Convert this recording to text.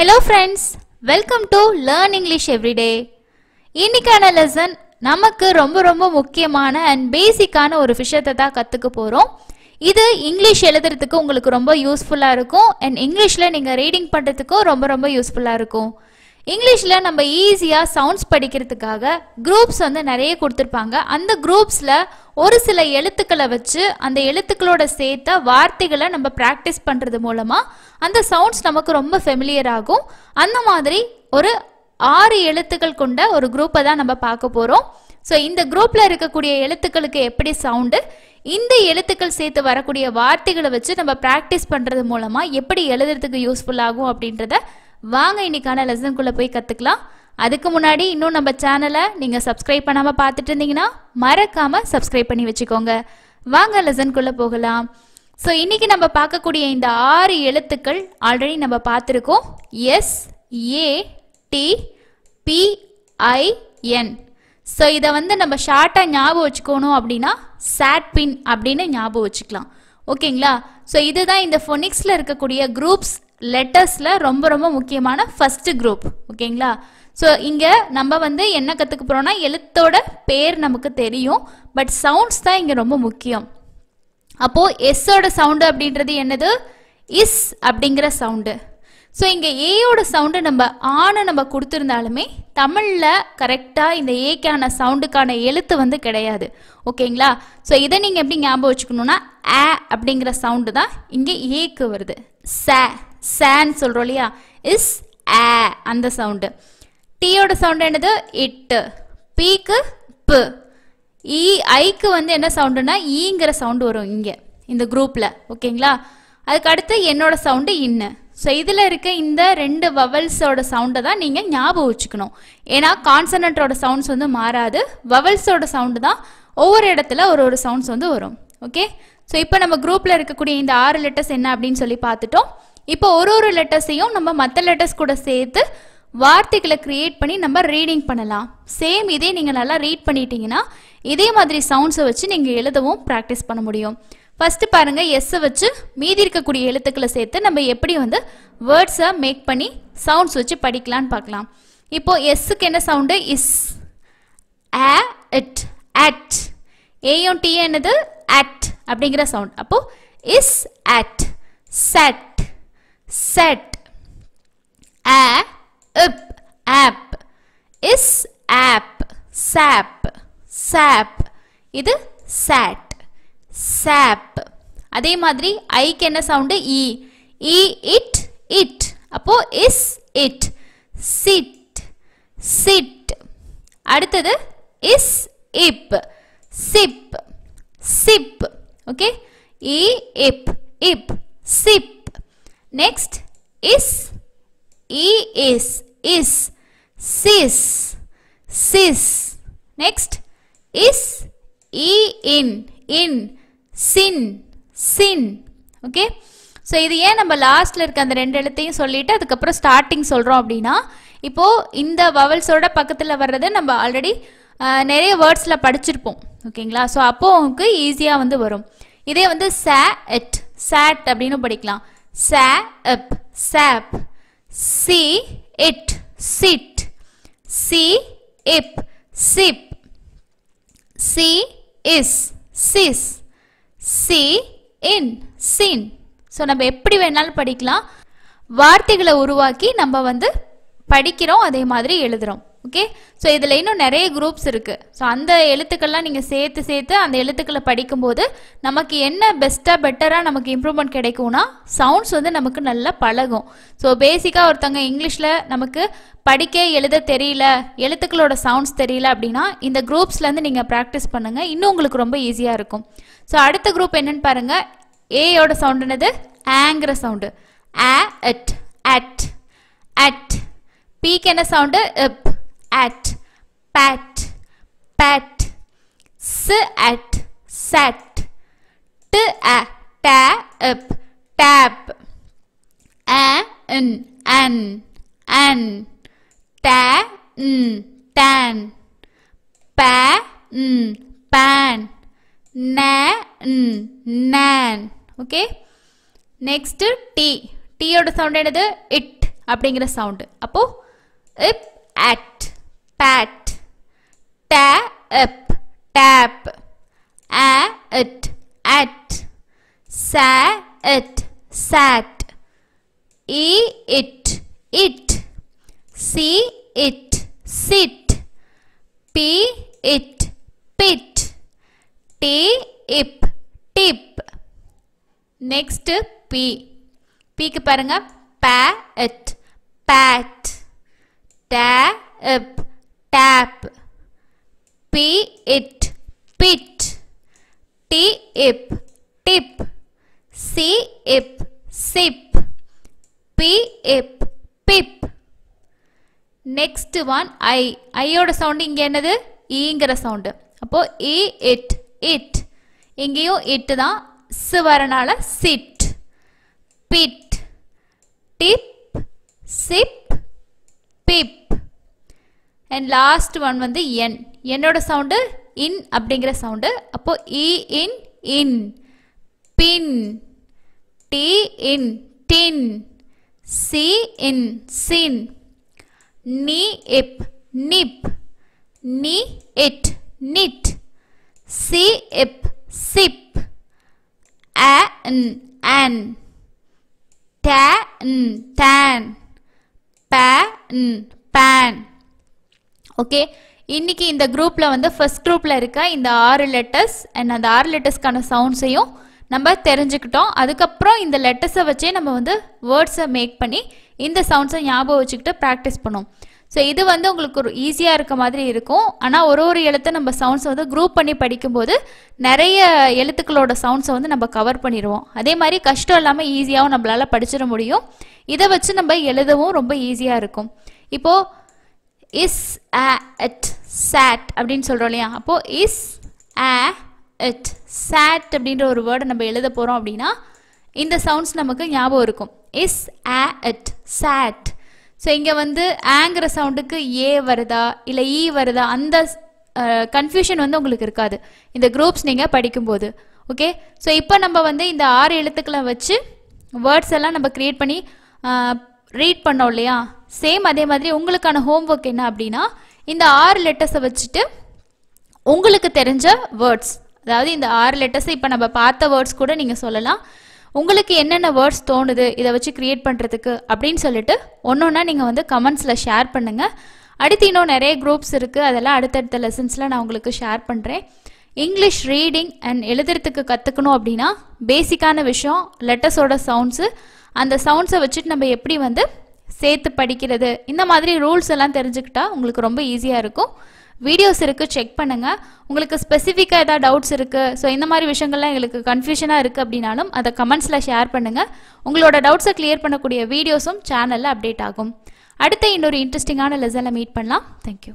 Hello friends welcome to learn English everyday இன்றைக்கான lesson நமக்கு ரொம்ப ரொம்ப முக்கியமான அண்ட் பேசிக்கான ஒரு விஷயத்தை தான் கற்றுக்க போகிறோம் இது இங்கிலீஷ் எழுதுறதுக்கு உங்களுக்கு ரொம்ப யூஸ்ஃபுல்லாக இருக்கும் அண்ட் இங்கிலீஷில் நீங்கள் ரீடிங் பண்ணுறதுக்கும் ரொம்ப ரொம்ப யூஸ்ஃபுல்லாக இருக்கும் இங்கிலீஷில் நம்ம ஈஸியாக சவுண்ட்ஸ் படிக்கிறதுக்காக குரூப்ஸ் வந்து நிறைய கொடுத்துருப்பாங்க அந்த குரூப்ஸில் ஒரு சில எழுத்துக்களை வச்சு அந்த எழுத்துக்களோட சேர்த்த வார்த்தைகளை நம்ம ப்ராக்டிஸ் பண்ணுறது மூலமாக அந்த சவுண்ட்ஸ் நமக்கு ரொம்ப ஃபெமிலியர் ஆகும் அந்த மாதிரி ஒரு ஆறு எழுத்துக்கள் கொண்ட ஒரு குரூப்பை தான் நம்ம பார்க்க போகிறோம் ஸோ இந்த குரூப்பில் இருக்கக்கூடிய எழுத்துக்களுக்கு எப்படி சவுண்டு இந்த எழுத்துக்கள் சேர்த்து வரக்கூடிய வார்த்தைகளை வச்சு நம்ம ப்ராக்டிஸ் பண்ணுறது மூலமாக எப்படி எழுதுறதுக்கு யூஸ்ஃபுல் ஆகும் அப்படின்றத வாங்க இன்னைக்கான லெசனுக்குள்ளே போய் கற்றுக்கலாம் அதுக்கு முன்னாடி இன்னும் நம்ம சேனலை நீங்கள் சப்ஸ்கிரைப் பண்ணாமல் பார்த்துட்டு இருந்தீங்கன்னா மறக்காமல் சப்ஸ்கிரைப் பண்ணி வச்சுக்கோங்க வாங்க லெசன்குள்ளே போகலாம் ஸோ இன்றைக்கி நம்ம பார்க்கக்கூடிய இந்த ஆறு எழுத்துக்கள் ஆல்ரெடி நம்ம பார்த்துருக்கோம் S A T P I N so இதை வந்து நம்ம ஷார்ட்டாக ஞாபகம் வச்சுக்கணும் அப்படின்னா சாட் பின் அப்படின்னு ஞாபகம் வச்சுக்கலாம் ஓகேங்களா ஸோ இதுதான் இந்த ஃபொனிக்ஸில் இருக்கக்கூடிய குரூப்ஸ் லெட்டர்ஸில் ரொம்ப ரொம்ப முக்கியமான ஃபஸ்ட்டு குரூப் ஓகேங்களா ஸோ இங்கே நம்ம வந்து என்ன கற்றுக்க போகிறோம்னா எழுத்தோட பேர் நமக்கு தெரியும் பட் சவுண்ட்ஸ் தான் இங்கே ரொம்ப முக்கியம் அப்போது எஸ்ஸோட சவுண்டு அப்படின்றது என்னது இஸ் அப்படிங்கிற சவுண்டு ஸோ இங்கே ஏயோட சவுண்டு நம்ம ஆனை நம்ம கொடுத்துருந்தாலுமே தமிழில் கரெக்டாக இந்த ஏக்கான சவுண்டுக்கான எழுத்து வந்து கிடையாது ஓகேங்களா ஸோ இதை நீங்கள் எப்படி ஞாபகம் வச்சுக்கணுன்னா ஆ அப்படிங்கிற சவுண்டு தான் இங்கே ஏக்கு வருது ச சேன் சொல்கிறோம் இல்லையா இஸ் ஆ அந்த சவுண்டு டீயோட சவுண்டு என்னது இட்டு பீக்கு பு இ e, ஐக்கு வந்து என்ன சவுண்டுனா ஈங்கிற சவுண்டு வரும் இங்கே இந்த குரூப்பில் ஓகேங்களா அதுக்கு அடுத்து என்னோட சவுண்டு இன்னு ஸோ இதில் இருக்க இந்த ரெண்டு வவல்ஸோட சவுண்டை தான் நீங்கள் ஞாபகம் வச்சுக்கணும் ஏன்னா கான்சனண்ட்டோட சவுண்ட்ஸ் வந்து மாறாது வவல்ஸோட சவுண்டு தான் ஒவ்வொரு இடத்துல ஒரு ஒரு சவுண்ட்ஸ் வந்து வரும் ஓகே ஸோ இப்போ நம்ம குரூப்பில் இருக்கக்கூடிய இந்த ஆறு லெட்டர்ஸ் என்ன அப்படின்னு சொல்லி பார்த்துட்டோம் இப்போ ஒரு ஒரு லெட்டர்ஸையும் நம்ம மற்ற லெட்டர்ஸ் கூட சேர்த்து வார்த்தைகளை க்ரியேட் பண்ணி நம்ம ரீடிங் பண்ணலாம் சேம் இதே நீங்கள் நல்லா ரீட் பண்ணிட்டீங்கன்னா இதே மாதிரி சவுண்ட்ஸை வச்சு நீங்கள் எழுதவும் ப்ராக்டிஸ் பண்ண முடியும் ஃபஸ்ட்டு பாருங்கள் எஸ்ஸை வச்சு மீதி இருக்கக்கூடிய எழுத்துக்களை சேர்த்து நம்ம எப்படி வந்து வேர்ட்ஸை மேக் பண்ணி சவுண்ட்ஸ் வச்சு படிக்கலான்னு பார்க்கலாம் இப்போது எஸ்ஸுக்கு என்ன sound is ah it at ஏயும் டி என்னது அட் அப்படிங்கிற சவுண்ட் அப்போது is at sat set a up app is app sap sap இது sat sap அதே மாதிரி ஐக்கு என்ன sound e e it it அப்போ is it sit sit அடுத்தது is ip sip sip okay e ip ip sip Next is E is is sis sis. Next is E in in sin sin. Okay. So இது ஏன் நம்ம லாஸ்ட்டில் இருக்க அந்த ரெண்டு எழுத்தையும் சொல்லிவிட்டு அதுக்கப்புறம் ஸ்டார்டிங் சொல்கிறோம் அப்படின்னா இப்போது இந்த வவல்ஸோட பக்கத்தில் வர்றது நம்ம ஆல்ரெடி நிறைய வேர்ட்ஸில் படிச்சிருப்போம் ஓகேங்களா ஸோ அப்போ உங்களுக்கு ஈஸியாக வந்து வரும் இதே வந்து சேட் சேட் அப்படின்னு படிக்கலாம் sap sap see it sit see ip sip see is sis see in sin so நம்ம எப்படி வேணாலும் படிக்கலாம் வார்த்தைகளை உருவாக்கி நம்ம வந்து படிக்கிறோம் அதே மாதிரி எழுதுகிறோம் ஓகே ஸோ இதில் இன்னும் நிறைய குரூப்ஸ் இருக்குது ஸோ அந்த எழுத்துக்கள்லாம் நீங்கள் சேர்த்து சேர்த்து அந்த எழுத்துக்களை படிக்கும்போது நமக்கு என்ன பெஸ்ட்டாக பெட்டராக நமக்கு இம்ப்ரூவ்மெண்ட் கிடைக்கும்னா சவுண்ட்ஸ் வந்து நமக்கு நல்லா பழகும் ஸோ பேசிக்காக ஒருத்தவங்க இங்கிலீஷில் நமக்கு படிக்க எழுத தெரியல எழுத்துக்களோட சவுண்ட்ஸ் தெரியல அப்படின்னா இந்த குரூப்ஸ்லேருந்து நீங்கள் ப்ராக்டிஸ் பண்ணுங்கள் இன்னும் உங்களுக்கு ரொம்ப ஈஸியாக இருக்கும் ஸோ அடுத்த குரூப் என்னென்னு பாருங்கள் ஏயோட சவுண்ட் என்னது ஆங்கிற sound a at at at பீக் என்ன sound ip at pat pat s at sat t a ta ip tap a in an an ta in tan pa in pan na in nan okay next T டீயோட sound என்னது it அப்படிங்கிற sound அப்போது ip at pat ta up tap a it at sa it sat e it it see it sit p it pit t ip tip next p p க்கு பாருங்க pat pat tap tap P it pit T ip tip S ip sip P ip pip next one ஐ ஐயோட sound இங்கே என்னது ஈங்கிற sound அப்போது இ e, it it இங்கேயும் இட்டு தான் s வரனால sit pit tip sip pip and last one வந்து என் என்னோட சவுண்டு இன் அப்படிங்கிற சவுண்டு அப்போது இ இன் இன் பின் டி இன் டின் சி இன் சின் நீ ip nip N it nit S ip sip an an tan tan pan okay இன்னைக்கு இந்த குரூப்பில் வந்து ஃபர்ஸ்ட் குரூப்பில் இருக்க இந்த ஆறு லெட்டர்ஸ் அண்ட் அந்த ஆறு லெட்டர்ஸ்க்கான சவுண்ட்ஸையும் நம்ம தெரிஞ்சுக்கிட்டோம் அதுக்கப்புறம் இந்த லெட்டர்ஸை வச்சே நம்ம வந்து வேர்ட்ஸை மேக் பண்ணி இந்த சவுண்ட்ஸை ஞாபகம் வச்சுக்கிட்டு ப்ராக்டிஸ் பண்ணோம் ஸோ இது வந்து உங்களுக்கு ஒரு ஈஸியாக இருக்க மாதிரி இருக்கும் ஆனால் ஒரு ஒரு எழுத்தை நம்ம சவுண்ட்ஸை வந்து குரூப் பண்ணி படிக்கும்போது நிறைய எழுத்துக்களோட சவுண்ட்ஸை வந்து நம்ம கவர் பண்ணிடுவோம் அதே மாதிரி கஷ்டம் இல்லாமல் ஈஸியாகவும் நம்மளால் படிச்சிட முடியும் இதை வச்சு நம்ம எழுதவும் ரொம்ப ஈஸியாக இருக்கும் இப்போது இஸ் அட் சேட் அப்படின்னு சொல்கிறோம் இல்லையா அப்போது இஸ் அட் சேட் அப்படின்ற ஒரு வேர்டை நம்ம எழுத போகிறோம் அப்படின்னா இந்த சவுண்ட்ஸ் நமக்கு ஞாபகம் இருக்கும் இஸ் அட் சேட் ஸோ இங்கே வந்து ஆங்கிற சவுண்டுக்கு ஏ வருதா இல்லை ஈ e வருதா அந்த கன்ஃபியூஷன் வந்து உங்களுக்கு இருக்காது இந்த குரூப்ஸ் நீங்கள் படிக்கும்போது ஓகே ஸோ இப்போ நம்ம வந்து இந்த ஆறு எழுத்துக்களை வச்சு வேர்ட்ஸ் எல்லாம் நம்ம க்ரியேட் பண்ணி ரீட் பண்ணோம் இல்லையா சேம் அதே மாதிரி உங்களுக்கான ஹோம் ஒர்க் என்ன அப்படின்னா இந்த ஆறு லெட்டர்ஸை வச்சுட்டு உங்களுக்கு தெரிஞ்ச வேர்ட்ஸ் அதாவது இந்த ஆறு லெட்டர்ஸை இப்போ நம்ம பார்த்த வேர்ட்ஸ் கூட நீங்கள் சொல்லலாம் உங்களுக்கு என்னென்ன வேர்ட்ஸ் தோணுது இதை வச்சு க்ரியேட் பண்ணுறதுக்கு அப்படின்னு சொல்லிட்டு ஒன்று ஒன்றா நீங்கள் வந்து கமெண்ட்ஸில் ஷேர் பண்ணுங்கள் அடுத்து இன்னும் நிறைய குரூப்ஸ் இருக்குது அதெல்லாம் அடுத்தடுத்த லெசன்ஸில் நான் உங்களுக்கு ஷேர் பண்ணுறேன் இங்கிலீஷ் ரீடிங் அண்ட் எழுதுறதுக்கு கற்றுக்கணும் அப்படின்னா பேசிக்கான விஷயம் லெட்டர்ஸோட சவுண்ட்ஸு அந்த சவுண்ட்ஸை வச்சுட்டு நம்ம எப்படி வந்து சேர்த்து படிக்கிறது இந்த மாதிரி ரூல்ஸ் எல்லாம் தெரிஞ்சுக்கிட்டா உங்களுக்கு ரொம்ப ஈஸியாக இருக்கும் வீடியோஸ் இருக்குது செக் பண்ணுங்கள் உங்களுக்கு ஸ்பெசிஃபிக்காக ஏதாவது டவுட்ஸ் இருக்குது ஸோ இந்த மாதிரி விஷயங்கள்லாம் எங்களுக்கு கன்ஃபியூஷனாக இருக்குது அப்படின்னாலும் அதை கமெண்ட்ஸில் ஷேர் பண்ணுங்கள் உங்களோட டவுட்ஸை கிளியர் பண்ணக்கூடிய வீடியோஸும் சேனலில் அப்டேட் ஆகும் அடுத்த இன்னொரு இன்ட்ரெஸ்டிங்கான லெசனில் மீட் பண்ணலாம் தேங்க்யூ